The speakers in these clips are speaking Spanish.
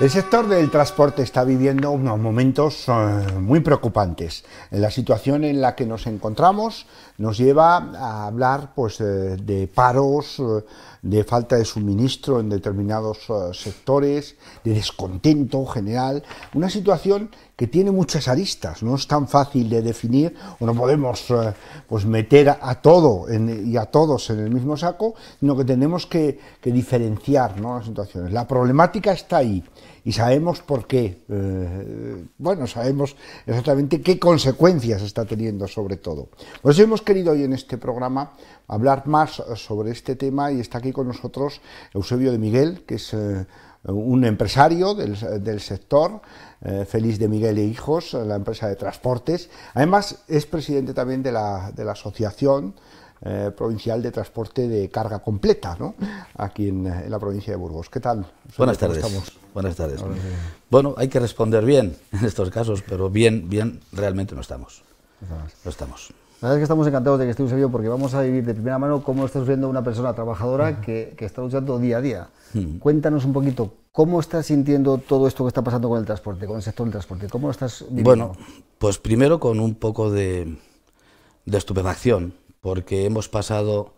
El sector del transporte está viviendo unos momentos eh, muy preocupantes. La situación en la que nos encontramos nos lleva a hablar pues, eh, de paros, eh, de falta de suministro en determinados sectores, de descontento general, una situación que tiene muchas aristas, no es tan fácil de definir, o no podemos pues, meter a todo y a todos en el mismo saco, sino que tenemos que, diferenciar las situaciones. La problemática está ahí y sabemos por qué. Eh, bueno, sabemos exactamente qué consecuencias está teniendo sobre todo. Por eso hemos querido hoy en este programa hablar más sobre este tema y está aquí con nosotros Eusebio de Miguel, que es... Eh, un empresario del, sector, eh, Feliz de Miguel e Hijos, la empresa de transportes. Además, es presidente también de la, de la Asociación Provincial de Transporte de Carga Completa, ¿no? aquí en, la provincia de Burgos. ¿Qué tal? Buenas tardes. Buenas tardes. Bueno, hay que responder bien en estos casos, pero bien, bien, realmente no estamos. No estamos. La verdad es que estamos encantados de que esté Eusebio porque vamos a vivir de primera mano cómo está sufriendo una persona trabajadora que, está luchando día a día. Cuéntanos un poquito, ¿cómo estás sintiendo todo esto que está pasando con el transporte, con el sector del transporte? ¿Cómo lo estás viviendo? Bueno, pues primero con un poco de, de estupefacción, porque hemos pasado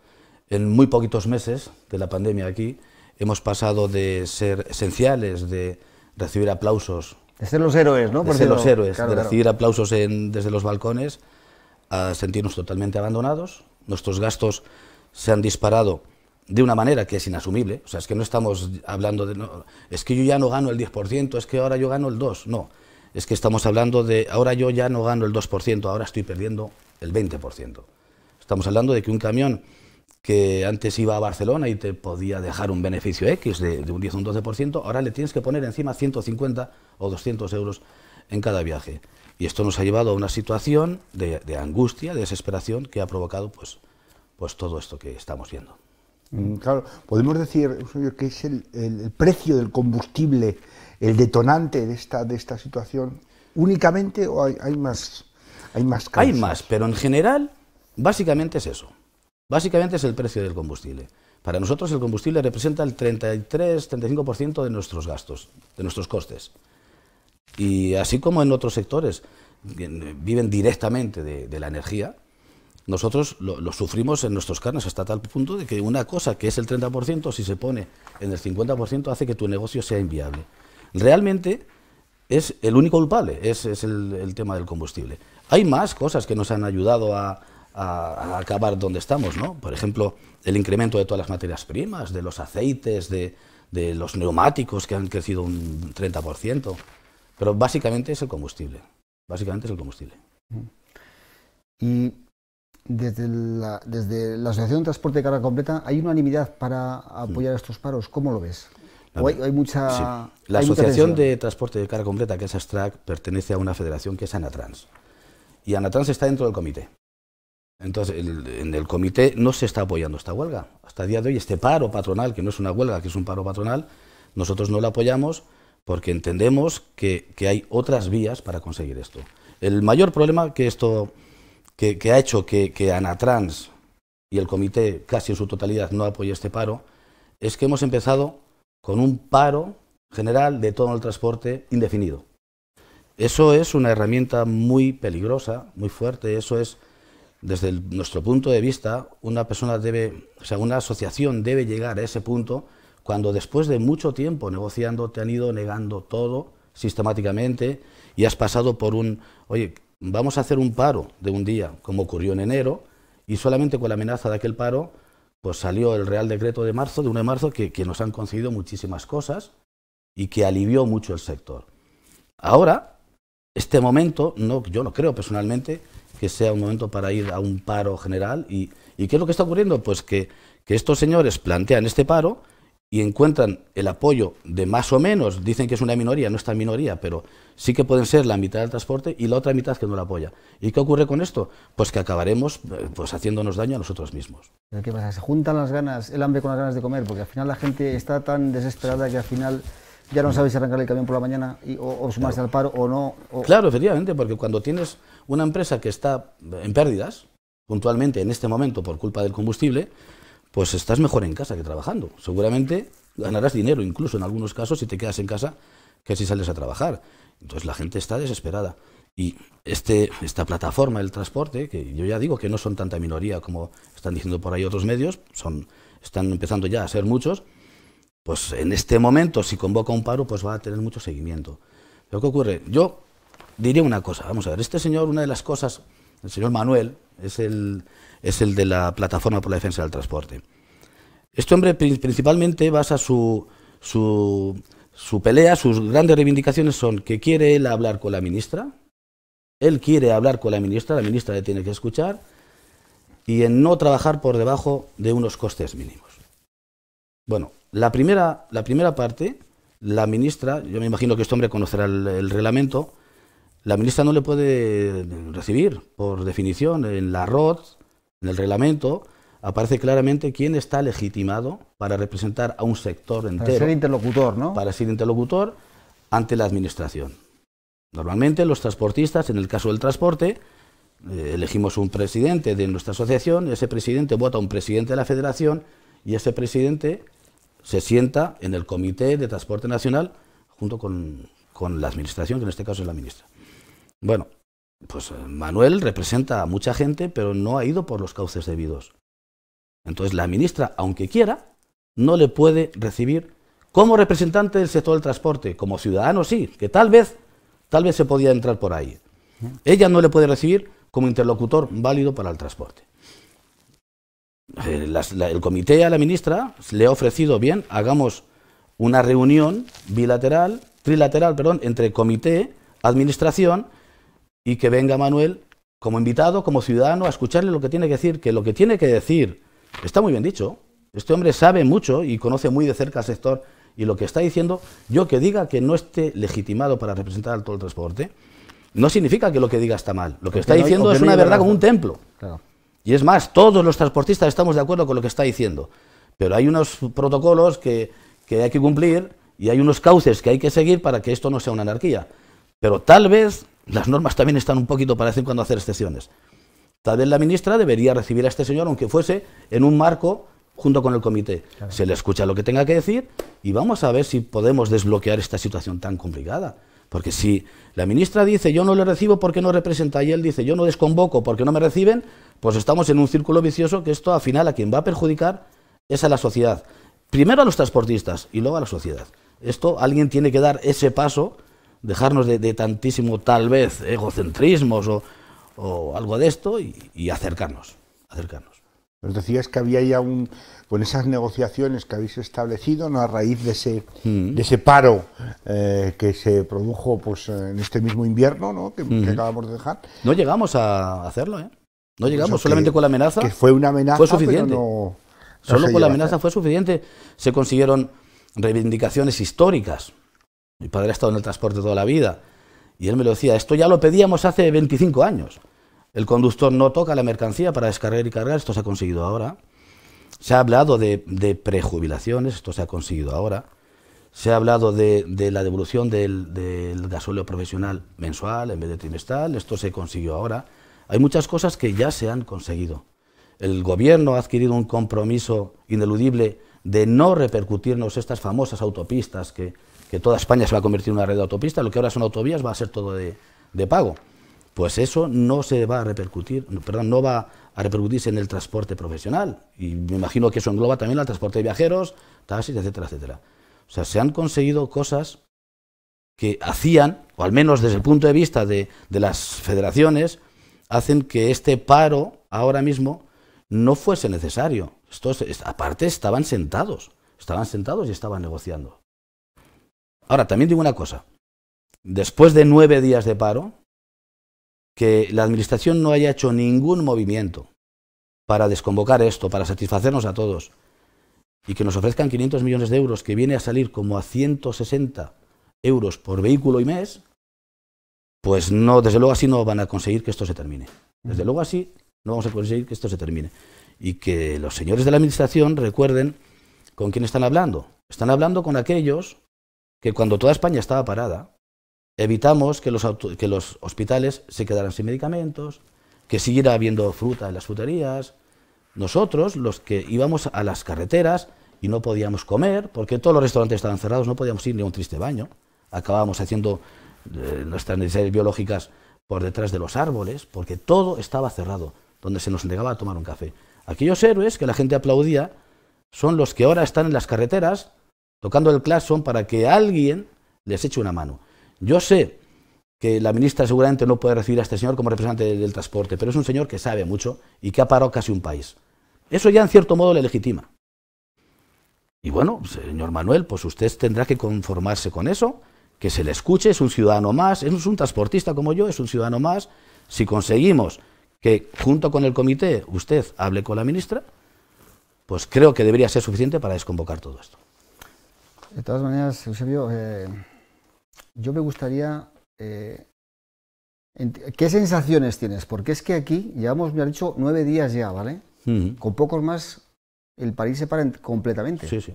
en muy poquitos meses de la pandemia aquí, hemos pasado de ser esenciales, de recibir aplausos. De ser los héroes, ¿no? de ser los héroes, de recibir aplausos desde los balcones, a sentirnos totalmente abandonados. Nuestros gastos se han disparado de una manera que es inasumible. O sea, es que no estamos hablando de. es que yo ya no gano el 10%, es que ahora yo gano el 2%. No. Es que estamos hablando de. Ahora yo ya no gano el 2%, ahora estoy perdiendo el 20%. Estamos hablando de que un camión que antes iba a Barcelona y te podía dejar un beneficio X de, un 10 o un 12%, ahora le tienes que poner encima 150 o 200 euros en cada viaje. Y esto nos ha llevado a una situación de, angustia, de desesperación, que ha provocado pues, pues todo esto que estamos viendo. Mm, claro, podemos decir que es el, precio del combustible el detonante de esta, de esta situación únicamente o hay, más hay más Hay más, pero en general básicamente es eso. Básicamente es el precio del combustible. Para nosotros el combustible representa el 33-35% de nuestros gastos, de nuestros costes. Y así como en otros sectores viven directamente de, la energía, nosotros lo, sufrimos en nuestros carnes hasta tal punto de que una cosa que es el 30%, si se pone en el 50%, hace que tu negocio sea inviable. Realmente es el único culpable, es, el tema del combustible. Hay más cosas que nos han ayudado a, a, acabar donde estamos, ¿no? Por ejemplo, el incremento de todas las materias primas, de los aceites, de, los neumáticos que han crecido un 30%, pero básicamente es el combustible, básicamente es el combustible. Y desde la, desde la Asociación de Transporte de Carga Completa, ¿hay unanimidad para apoyar mm. estos paros? ¿Cómo lo ves? hay, La Asociación de Transporte de Carga Completa, que es ASTRAC, pertenece a una federación que es ANATRANS. Y ANATRANS está dentro del comité. Entonces, en el comité no se está apoyando esta huelga. Hasta el día de hoy, este paro patronal, que no es una huelga, que es un paro patronal, nosotros no lo apoyamos porque entendemos que, que hay otras vías para conseguir esto. El mayor problema que esto que, ha hecho que, que, Anatrans y el comité casi en su totalidad no apoye este paro es que hemos empezado con un paro general de todo el transporte indefinido. Eso es una herramienta muy peligrosa, muy fuerte, eso es desde nuestro punto de vista, una persona debe, o sea, una asociación debe llegar a ese punto cuando después de mucho tiempo negociando te han ido negando todo sistemáticamente y has pasado por un, oye, vamos a hacer un paro de un día, como ocurrió en enero, y solamente con la amenaza de aquel paro, pues salió el Real Decreto de marzo, de 1 de marzo, que, que nos han concedido muchísimas cosas y que alivió mucho el sector. Ahora, este momento, no, yo no creo personalmente que sea un momento para ir a un paro general. ¿Y, y qué es lo que está ocurriendo? Pues que, estos señores plantean este paro y encuentran el apoyo de más o menos, dicen que es una minoría, no es tan minoría, pero sí que pueden ser la mitad del transporte y la otra mitad que no la apoya. ¿Y qué ocurre con esto? Pues que acabaremos eh, pues, haciéndonos daño a nosotros mismos. qué pasa? ¿Se juntan las ganas, el hambre con las ganas de comer? Porque al final la gente está tan desesperada que al final ya no sabes si arrancar el camión por la mañana o, sumarse al paro o no. Claro, efectivamente, porque cuando tienes una empresa que está en pérdidas, puntualmente en este momento por culpa del combustible, pues estás mejor en casa que trabajando. Seguramente ganarás dinero, incluso en algunos casos, si te quedas en casa, que si sales a trabajar. Entonces la gente está desesperada. Y este, esta plataforma del transporte, que yo ya digo que no son tanta minoría como están diciendo por ahí otros medios, son, están empezando ya a ser muchos, pues en este momento, si convoca un paro, pues va a tener mucho seguimiento. Lo que ocurre, yo diría una cosa, vamos a ver, este señor, una de las cosas, el señor Manuel, es el, es el de la Plataforma por la Defensa del Transporte. Este hombre principalmente basa su, su, su pelea, sus grandes reivindicaciones son que quiere él hablar con la ministra, él quiere hablar con la ministra, la ministra le tiene que escuchar, y en no trabajar por debajo de unos costes mínimos. Bueno, la primera, la primera parte, la ministra, yo me imagino que este hombre conocerá el, reglamento, la ministra no le puede recibir, por definición, en la ROT, en el reglamento, aparece claramente quién está legitimado para representar a un sector entero. Para ser interlocutor, ¿no? Para ser interlocutor ante la administración. Normalmente los transportistas, en el caso del transporte, eh, elegimos un presidente de nuestra asociación, ese presidente vota a un presidente de la federación y ese presidente se sienta en el Comité de Transporte Nacional junto con, la Administración, que en este caso es la ministra. Bueno, pues eh, Manuel representa a mucha gente, pero no ha ido por los cauces debidos. Entonces la ministra, aunque quiera, no le puede recibir como representante del sector del transporte, como ciudadano sí, que tal vez, tal vez se podía entrar por ahí. Ella no le puede recibir como interlocutor válido para el transporte. Eh, el comité a la ministra le ha ofrecido, bien, hagamos una reunión bilateral, trilateral, perdón, entre comité, administración y que venga Manuel como invitado, como ciudadano, a escucharle lo que tiene que decir, que lo que tiene que decir está muy bien dicho. Este hombre sabe mucho y conoce muy de cerca el sector y lo que está diciendo, yo que diga que no esté legitimado para representar al todo el transporte, no significa que lo que diga está mal. Lo que está diciendo es una verdad como un templo. Claro. Y es más, todos los transportistas estamos de acuerdo con lo que está diciendo. Pero hay unos protocolos que, hay que cumplir y hay unos cauces que hay que seguir para que esto no sea una anarquía. Pero tal vez las normas también están un poquito para decir cuando hacer excepciones. Tal vez la ministra debería recibir a este señor, aunque fuese en un marco junto con el comité. Se le escucha lo que tenga que decir y vamos a ver si podemos desbloquear esta situación tan complicada. Porque si la ministra dice yo no le recibo porque no representa y él dice yo no desconvoco porque no me reciben, pues estamos en un círculo vicioso que esto al final a quien va a perjudicar es a la sociedad. Primero a los transportistas y luego a la sociedad. Esto alguien tiene que dar ese paso, dejarnos de, tantísimo tal vez egocentrismos o, algo de esto y, acercarnos, acercarnos. decías que había ya un, con pues esas negociaciones que habéis establecido ¿no? a raíz de ese, mm. de ese paro eh, que se produjo pues, en este mismo invierno ¿no? que, acabamos de dejar. No llegamos a hacerlo, ¿eh? No pues llegamos, solamente con la amenaza. Que fue una amenaza, fue suficiente. Solo con la amenaza fue suficiente. Se consiguieron reivindicaciones históricas. Mi padre ha estado en el transporte toda la vida. Y él me lo decía, esto ya lo pedíamos hace 25 años. El conductor no toca la mercancía para descargar y cargar, esto se ha conseguido ahora. Se ha hablado de, prejubilaciones, esto se ha conseguido ahora. Se ha hablado de, la devolución del, del, gasóleo profesional mensual en vez de trimestral, esto se consiguió ahora. Hay muchas cosas que ya se han conseguido. El gobierno ha adquirido un compromiso ineludible de no repercutirnos estas famosas autopistas, que, toda España se va a convertir en una red de autopistas, lo que ahora son autovías va a ser todo de, de pago. Pues eso no se va a repercutir, perdón, no va a repercutirse en el transporte profesional. Y me imagino que eso engloba también el transporte de viajeros, taxis, etcétera, etcétera. O sea, se han conseguido cosas que hacían, o al menos desde el punto de vista de, las federaciones, hacen que este paro ahora mismo no fuese necesario. aparte estaban sentados, estaban sentados y estaban negociando. Ahora, también digo una cosa. Después de nueve días de paro, que la Administración no haya hecho ningún movimiento para desconvocar esto, para satisfacernos a todos, y que nos ofrezcan 500 millones de euros, que viene a salir como a 160 euros por vehículo y mes, pues no, desde luego así no van a conseguir que esto se termine. Desde luego así no vamos a conseguir que esto se termine. Y que los señores de la Administración recuerden con quién están hablando. Están hablando con aquellos que cuando toda España estaba parada, evitamos que los, hospitales se quedaran sin medicamentos, que siguiera habiendo fruta en las fruterías. Nosotros, los que íbamos a las carreteras y no podíamos comer, porque todos los restaurantes estaban cerrados, no podíamos ir ni a un triste baño. Acabábamos haciendo eh, nuestras necesidades biológicas por detrás de los árboles, porque todo estaba cerrado, donde se nos negaba a tomar un café. Aquellos héroes que la gente aplaudía son los que ahora están en las carreteras tocando el claxon para que alguien les eche una mano. Yo sé que la ministra seguramente no puede recibir a este señor como representante del transporte, pero es un señor que sabe mucho y que ha parado casi un país. Eso ya en cierto modo le legitima. Y bueno, señor Manuel, pues usted tendrá que conformarse con eso, que se le escuche, es un ciudadano más, es un transportista como yo, es un ciudadano más. Si conseguimos que junto con el comité usted hable con la ministra, pues creo que debería ser suficiente para desconvocar todo esto. De todas maneras, Eusebio, eh, yo me gustaría... Eh, ¿Qué sensaciones tienes? Porque es que aquí llevamos, me han dicho, nueve días ya, ¿vale? Con pocos más, el país se para completamente. Sí, sí.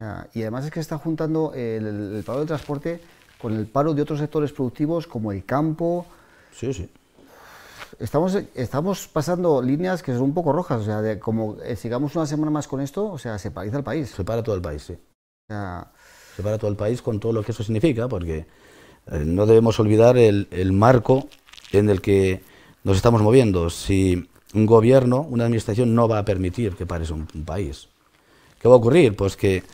Ah, y además es que está juntando el, paro del transporte con el paro de otros sectores productivos como el campo. Sí, sí. Estamos, estamos pasando líneas que son un poco rojas. O sea, de, como eh, sigamos una semana más con esto, o sea, se pariza el país. Se para todo el país, sí. O para todo el país con todo lo que eso significa, porque eh, no debemos olvidar el, marco en el que nos estamos moviendo. Si un gobierno, una administración no va a permitir que pares un, país, ¿qué va a ocurrir? Pues que,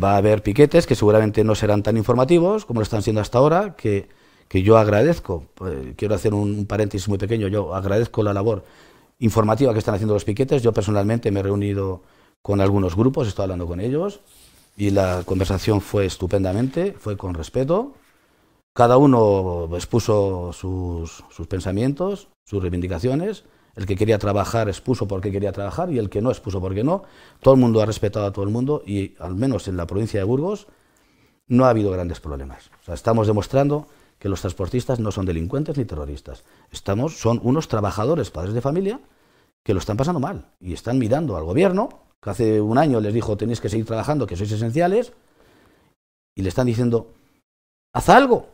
va a haber piquetes que seguramente no serán tan informativos como lo están siendo hasta ahora, que, yo agradezco, eh, quiero hacer un, paréntesis muy pequeño, yo agradezco la labor informativa que están haciendo los piquetes, yo personalmente me he reunido con algunos grupos, he estado hablando con ellos, y la conversación fue estupendamente, fue con respeto. Cada uno expuso sus, pensamientos, sus reivindicaciones. El que quería trabajar expuso por qué quería trabajar y el que no expuso por qué no. Todo el mundo ha respetado a todo el mundo y al menos en la provincia de Burgos no ha habido grandes problemas. estamos demostrando que los transportistas no son delincuentes ni terroristas. Estamos, son unos trabajadores, padres de familia, que lo están pasando mal y están mirando al gobierno que hace un año les dijo tenéis que seguir trabajando, que sois esenciales, y le están diciendo, haz algo,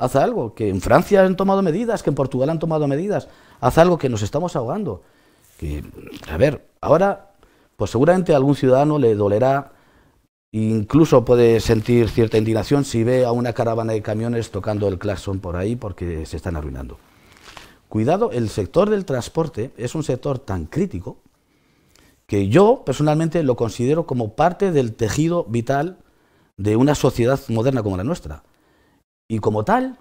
haz algo, que en Francia han tomado medidas, que en Portugal han tomado medidas, haz algo que nos estamos ahogando. Que, a ver, ahora, pues seguramente a algún ciudadano le dolerá, incluso puede sentir cierta indignación si ve a una caravana de camiones tocando el claxon por ahí porque se están arruinando. Cuidado, el sector del transporte es un sector tan crítico yo personalmente lo considero como parte del tejido vital de una sociedad moderna como la nuestra. Y como tal,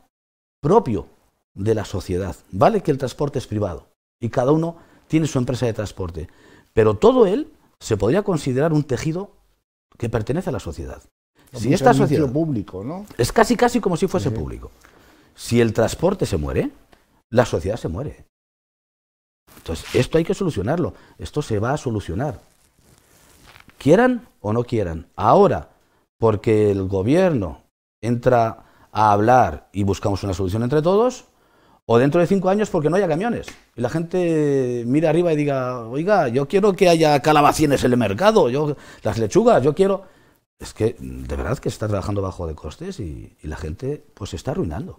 propio de la sociedad. Vale que el transporte es privado y cada uno tiene su empresa de transporte, pero todo él se podría considerar un tejido que pertenece a la sociedad. si esta sociedad público, ¿no? Es casi casi como si fuese público. Si el transporte se muere, la sociedad se muere. Entonces, esto hay que solucionarlo. Esto se va a solucionar. Quieran o no quieran. Ahora, porque el gobierno entra a hablar y buscamos una solución entre todos, o dentro de cinco años porque no haya camiones. Y la gente mira arriba y diga, oiga, yo quiero que haya calabacines en el mercado, yo, las lechugas, yo quiero... Es que de verdad que se está trabajando bajo de costes y, y la gente pues se está arruinando.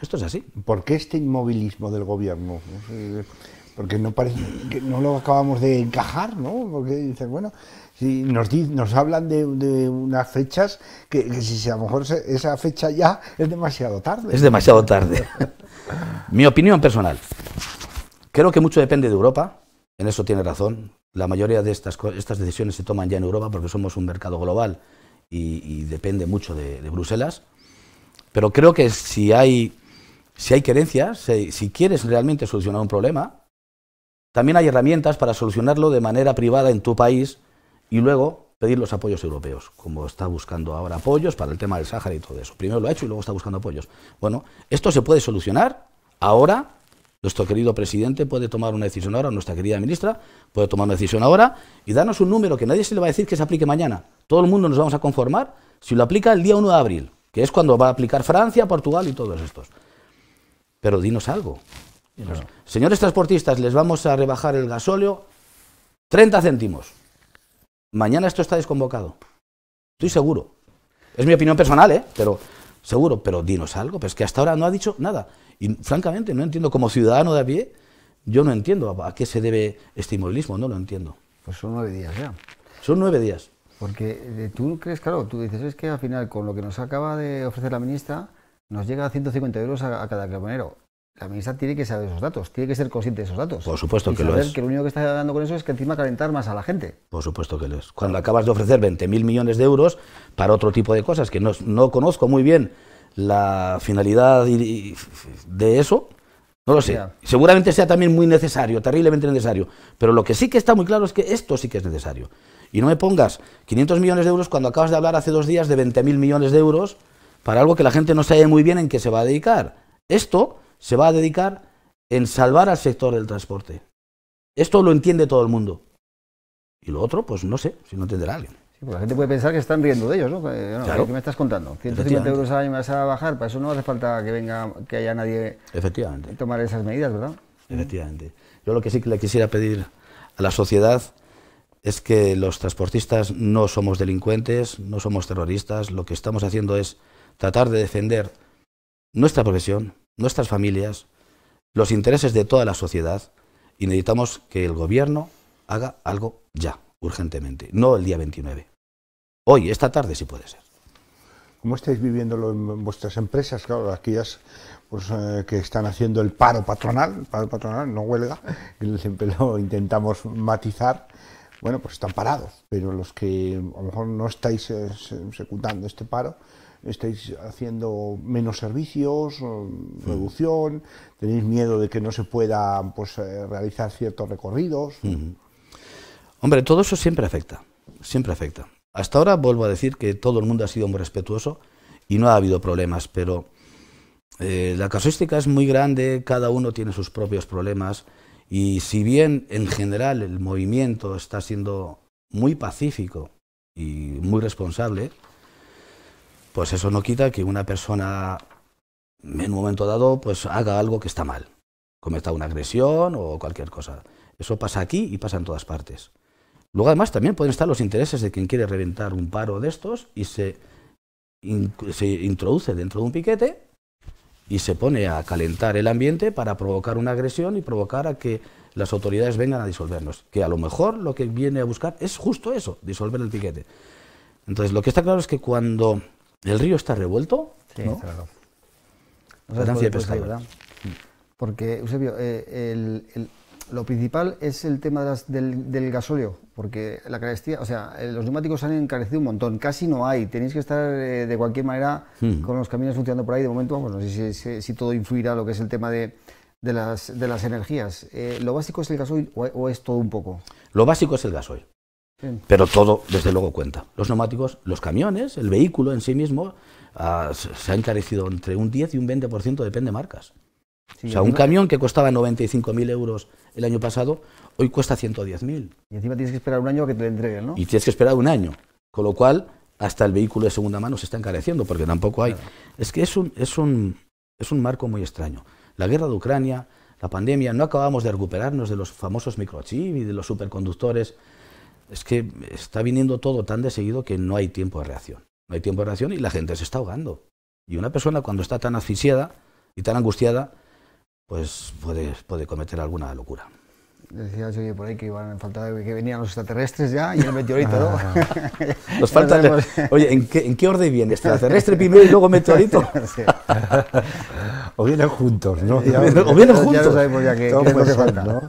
Esto es así. ¿Por qué este inmovilismo del gobierno? porque no parece que no lo acabamos de encajar, ¿no? Porque dicen, bueno, si nos nos hablan de, unas fechas que, si a lo mejor esa fecha ya es demasiado tarde. Es demasiado tarde. Mi opinión personal. Creo que mucho depende de Europa, en eso tiene razón. La mayoría de estas, estas decisiones se toman ya en Europa porque somos un mercado global y, depende mucho de, Bruselas. Pero creo que si hay, si hay querencias, si quieres realmente solucionar un problema, también hay herramientas para solucionarlo de manera privada en tu país y luego pedir los apoyos europeos, como está buscando ahora apoyos para el tema del Sahara y todo eso. Primero lo ha hecho y luego está buscando apoyos. Bueno, esto se puede solucionar ahora. Nuestro querido presidente puede tomar una decisión ahora, nuestra querida ministra puede tomar una decisión ahora y darnos un número que nadie se le va a decir que se aplique mañana. Todo el mundo nos vamos a conformar si lo aplica el día 1 de abril, que es cuando va a aplicar Francia, Portugal y todos estos. Pero dinos algo, Señores transportistas, les vamos a rebajar el gasóleo 30 céntimos. Mañana esto está desconvocado. Estoy seguro. Es mi opinión personal, ¿eh? Pero seguro, pero dinos algo. Pues que hasta ahora no ha dicho nada. Y francamente, no entiendo, como ciudadano de a pie, yo no entiendo a qué se debe este inmovilismo, no lo entiendo. Pues son nueve días ya. Son nueve días. Porque eh, tú crees, claro, tú dices, es que al final con lo que nos acaba de ofrecer la ministra, nos llega a 150 euros a, cada carbonero la ministra tiene que saber esos datos, tiene que ser consciente de esos datos. Por supuesto que lo es. que lo único que está dando con eso es que encima calentar más a la gente. Por supuesto que lo es. Cuando acabas de ofrecer 20.000 millones de euros para otro tipo de cosas, que no, conozco muy bien la finalidad de eso, no lo sé. Seguramente sea también muy necesario, terriblemente necesario. Pero lo que sí que está muy claro es que esto sí que es necesario. Y no me pongas 500 millones de euros cuando acabas de hablar hace dos días de 20.000 millones de euros para algo que la gente no sabe muy bien en qué se va a dedicar. Esto se va a dedicar en salvar al sector del transporte. Esto lo entiende todo el mundo. Y lo otro, pues no sé, si no entenderá alguien. Pues la gente puede pensar que están riendo de ellos, ¿no? Eh, ¿Qué me estás contando? 150 euros al año vas a bajar, para eso no hace falta que venga, que haya nadie Efectivamente. tomar esas medidas, ¿verdad? Efectivamente. Yo lo que sí que le quisiera pedir a la sociedad es que los transportistas no somos delincuentes, no somos terroristas, lo que estamos haciendo es tratar de defender nuestra profesión, nuestras familias, los intereses de toda la sociedad y necesitamos que el gobierno haga algo ya, urgentemente, no el día 29. Hoy, esta tarde, si puede ser. ¿Cómo estáis viviéndolo en vuestras empresas? Claro, aquellas pues, eh, que están haciendo el paro patronal, el paro patronal no huelga, siempre lo intentamos matizar. Bueno, pues están parados, pero los que a lo mejor no estáis ejecutando eh, este paro, estáis haciendo menos servicios, mm, reducción, tenéis miedo de que no se puedan pues, eh, realizar ciertos recorridos. Hombre, todo eso siempre afecta, siempre afecta. Hasta ahora vuelvo a decir que todo el mundo ha sido muy respetuoso y no ha habido problemas, pero eh, la casuística es muy grande, cada uno tiene sus propios problemas y si bien en general el movimiento está siendo muy pacífico y muy responsable, pues eso no quita que una persona en un momento dado pues haga algo que está mal, cometa una agresión o cualquier cosa. Eso pasa aquí y pasa en todas partes. Luego además también pueden estar los intereses de quien quiere reventar un paro de estos y se, se introduce dentro de un piquete y se pone a calentar el ambiente para provocar una agresión y provocar a que las autoridades vengan a disolvernos, que a lo mejor lo que viene a buscar es justo eso, disolver el piquete. Entonces, lo que está claro es que cuando ¿El río está revuelto? Sí, ¿no? claro. de Porque, Eusebio, eh, lo principal es el tema del, gasóleo, porque la carestía, o sea, eh, los neumáticos han encarecido un montón, casi no hay, tenéis que estar eh, de cualquier manera hmm. con los caminos funcionando por ahí, de momento, vamos, no sé si, todo influirá lo que es el tema de, las, energías. ¿Lo básico es el gasoil o, o, es todo un poco? Lo básico es el gasoil. Pero todo, desde luego, cuenta. Los neumáticos, los camiones, el vehículo en sí mismo, ah, se ha encarecido entre un 10 y un 20%, depende de marcas. o sea, un camión que costaba 95.000 euros el año pasado, hoy cuesta 110.000. Y encima tienes que esperar un año a que te lo entreguen, ¿no? Y tienes que esperar un año. Con lo cual, hasta el vehículo de segunda mano se está encareciendo, porque tampoco hay... Es que es un, es un marco muy extraño. La guerra de Ucrania, la pandemia, no acabamos de recuperarnos de los famosos microchips y de los superconductores es que está viniendo todo tan de seguido que no hay tiempo de reacción. No hay tiempo de reacción y la gente se está ahogando. Y una persona cuando está tan asfixiada y tan angustiada, pues puede, puede cometer alguna locura decías, oye, por ahí que iban falta que venían los extraterrestres ya y el meteorito, ah, ¿no? Nos falta. oye, ¿en qué, ¿en qué, orden viene? ¿Extraterrestre primero y luego meteorito? o vienen juntos, ¿no? o vienen juntos. Ya sabemos ya que, no falta. ¿no?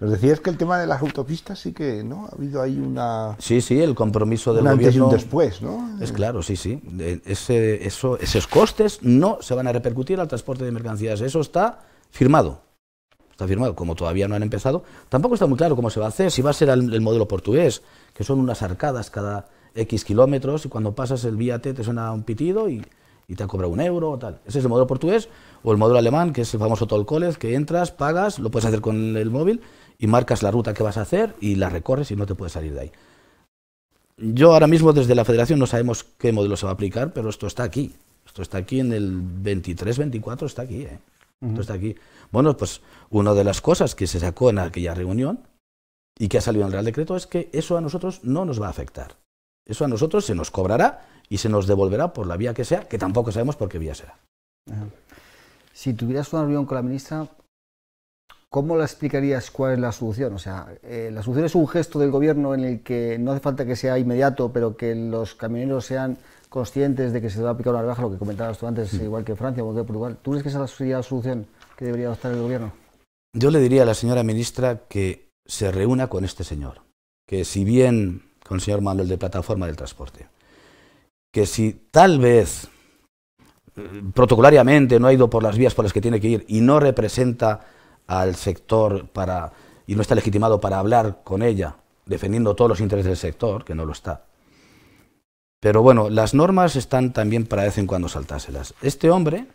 Nos decías que el tema de las autopistas sí que, ¿no? Ha habido ahí una. Sí, sí, el compromiso del un gobierno. Antes y un después, ¿no? Es claro, sí, sí. Ese, esos costes no se van a repercutir al transporte de mercancías. Eso está firmado está firmado, como todavía no han empezado, tampoco está muy claro cómo se va a hacer, si va a ser el, modelo portugués, que son unas arcadas cada X kilómetros y cuando pasas el vía T te suena un pitido y, te cobra un euro o tal. Ese es el modelo portugués o el modelo alemán, que es el famoso toll college, que entras, pagas, lo puedes hacer con el móvil y marcas la ruta que vas a hacer y la recorres y no te puedes salir de ahí. Yo ahora mismo desde la federación no sabemos qué modelo se va a aplicar, pero esto está aquí. Esto está aquí en el 23-24, está aquí. ¿eh? Entonces aquí, bueno, pues una de las cosas que se sacó en aquella reunión y que ha salido en el Real Decreto es que eso a nosotros no nos va a afectar. Eso a nosotros se nos cobrará y se nos devolverá por la vía que sea, que tampoco sabemos por qué vía será. Si tuvieras una reunión con la ministra, ¿cómo la explicarías cuál es la solución? O sea, eh, ¿la solución es un gesto del gobierno en el que no hace falta que sea inmediato, pero que los camioneros sean conscientes de que se va a picar la rebaja, lo que comentabas tú antes, mm. igual que Francia, o que Portugal. ¿Tú crees que esa sería la solución que debería adoptar el gobierno? Yo le diría a la señora ministra que se reúna con este señor, que si bien con el señor Manuel de Plataforma del Transporte, que si tal vez eh, protocolariamente no ha ido por las vías por las que tiene que ir y no representa al sector para y no está legitimado para hablar con ella defendiendo todos los intereses del sector, que no lo está, pero bueno, las normas están también para de vez en cuando saltárselas. Este hombre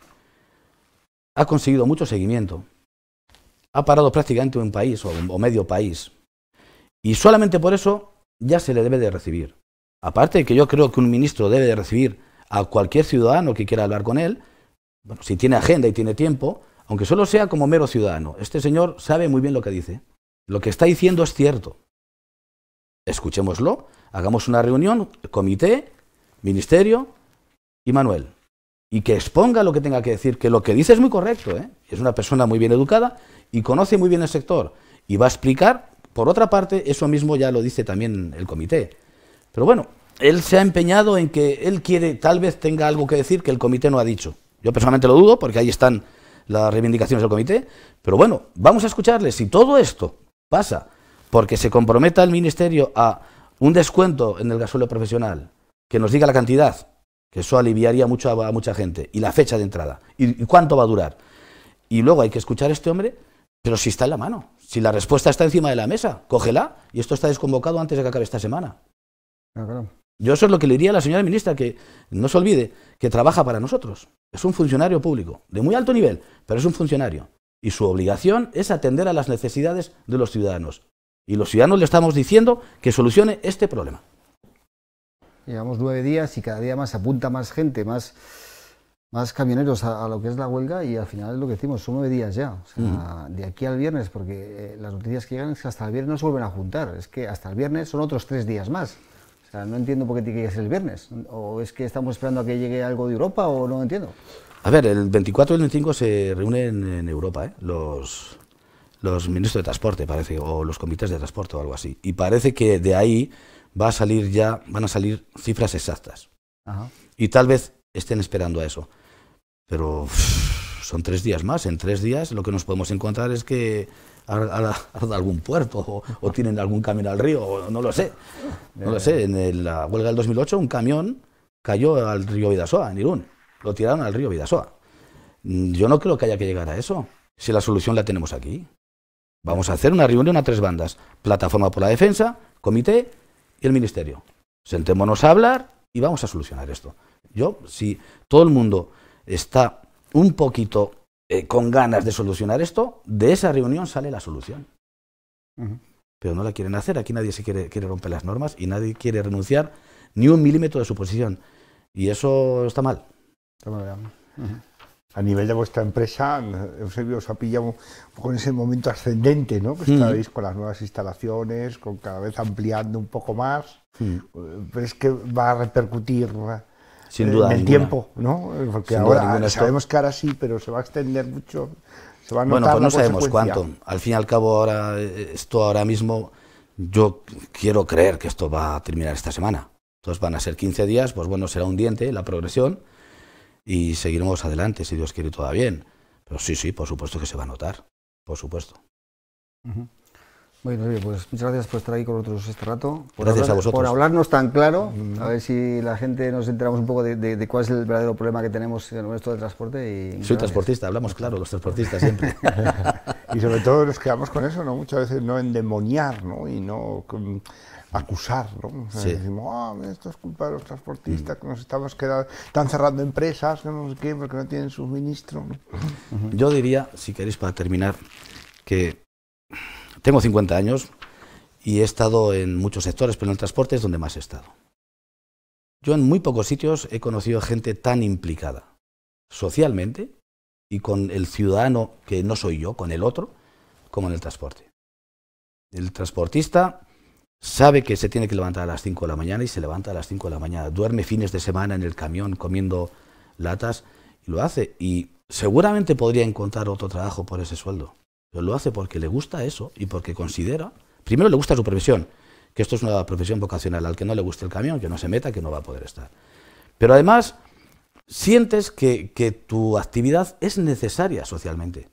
ha conseguido mucho seguimiento. Ha parado prácticamente un país o, medio país. Y solamente por eso ya se le debe de recibir. Aparte de que yo creo que un ministro debe de recibir a cualquier ciudadano que quiera hablar con él, si tiene agenda y tiene tiempo, aunque solo sea como mero ciudadano. Este señor sabe muy bien lo que dice. Lo que está diciendo es cierto. Escuchémoslo, hagamos una reunión, comité, ministerio y Manuel. Y que exponga lo que tenga que decir, que lo que dice es muy correcto. ¿eh? Es una persona muy bien educada y conoce muy bien el sector. Y va a explicar, por otra parte, eso mismo ya lo dice también el comité. Pero bueno, él se ha empeñado en que él quiere, tal vez tenga algo que decir que el comité no ha dicho. Yo personalmente lo dudo, porque ahí están las reivindicaciones del comité. Pero bueno, vamos a escucharle. Si todo esto pasa porque se comprometa el ministerio a un descuento en el gasóleo profesional, que nos diga la cantidad, que eso aliviaría mucho a, mucha gente, y la fecha de entrada, y, cuánto va a durar. Y luego hay que escuchar a este hombre, pero si está en la mano, si la respuesta está encima de la mesa, cógela, y esto está desconvocado antes de que acabe esta semana. Ah, Yo eso es lo que le diría a la señora ministra, que no se olvide que trabaja para nosotros. Es un funcionario público, de muy alto nivel, pero es un funcionario. Y su obligación es atender a las necesidades de los ciudadanos. Y los ciudadanos le estamos diciendo que solucione este problema. Llevamos nueve días y cada día más apunta más gente, más, más camioneros a, lo que es la huelga y al final es lo que decimos, son nueve días ya. de aquí al viernes, porque eh, las noticias que llegan es que hasta el viernes no se vuelven a juntar. Es que hasta el viernes son otros tres días más. O sea, no entiendo por qué tiene que ser el viernes. O es que estamos esperando a que llegue algo de Europa o no entiendo. A ver, el 24 y el 25 se reúnen en Europa, ¿eh? Los, los ministros de transporte, parece, o los comités de transporte o algo así. Y parece que de ahí va a salir ya, van a salir cifras exactas. Y tal vez estén esperando a eso. Pero son tres días más. En tres días lo que nos podemos encontrar es que dado algún puerto o, tienen algún camino al río, o no lo sé. No lo sé. En la huelga del 2008 un camión cayó al río Vidasoa, en Irún. Lo tiraron al río Vidasoa. Mm, yo no creo que haya que llegar a eso, si la solución la tenemos aquí. Vamos a hacer una reunión a tres bandas. Plataforma por la defensa, comité y el Ministerio. Sentémonos a hablar y vamos a solucionar esto. Yo, si todo el mundo está un poquito eh, con ganas de solucionar esto, de esa reunión sale la solución. Pero no la quieren hacer. Aquí nadie se quiere, quiere romper las normas y nadie quiere renunciar ni un milímetro de su posición. Y eso está mal. A nivel de vuestra empresa, Eusebio os ha pillado con ese momento ascendente, ¿no? Que mm. estáis con las nuevas instalaciones, con cada vez ampliando un poco más. Mm. Pero es que va a repercutir eh, en el tiempo, ¿no? Porque ahora sabemos que ahora sí, pero se va a extender mucho. bueno, pues no sabemos cuánto. Al fin y al cabo, ahora eh, esto ahora mismo, yo quiero creer que esto va a terminar esta semana. Entonces van a ser 15 días, pues bueno, será un diente la progresión y seguiremos adelante, si Dios quiere, todo bien. Pero sí, sí, por supuesto que se va a notar, por supuesto. Bueno, pues muchas gracias por estar ahí con nosotros este rato, por, gracias a vosotros. por hablarnos tan claro, a ver si la gente nos enteramos un poco de, cuál es el verdadero problema que tenemos en nuestro del transporte. Y Soy transportista, hablamos claro, los transportistas siempre. y sobre todo nos quedamos con eso, ¿no? Muchas veces no endemoniar, ¿no? Y no acusar, ¿no? decimos, ah, esto es culpa de los transportistas, que nos estamos quedando, están cerrando empresas, que no sé qué, porque no tienen suministro. Yo diría, si queréis para terminar, que tengo 50 años y he estado en muchos sectores, pero en el transporte es donde más he estado. Yo en muy pocos sitios he conocido gente tan implicada socialmente y con el ciudadano que no soy yo, con el otro, como en el transporte. El transportista sabe que se tiene que levantar a las 5 de la mañana y se levanta a las 5 de la mañana. Duerme fines de semana en el camión comiendo latas y lo hace. Y seguramente podría encontrar otro trabajo por ese sueldo. Pero lo hace porque le gusta eso y porque considera, primero le gusta su profesión, que esto es una profesión vocacional, al que no le guste el camión, que no se meta, que no va a poder estar. Pero además, sientes que, que tu actividad es necesaria socialmente.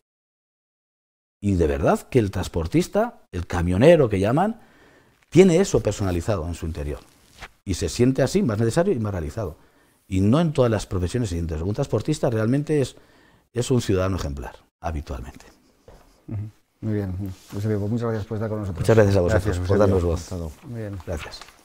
Y de verdad que el transportista, el camionero que llaman, tiene eso personalizado en su interior y se siente así, más necesario y más realizado. Y no en todas las profesiones se Un transportista realmente es, es un ciudadano ejemplar, habitualmente. Muy bien, pues muchas gracias por estar con nosotros. Muchas gracias a vosotros por darnos voz. bien. Gracias.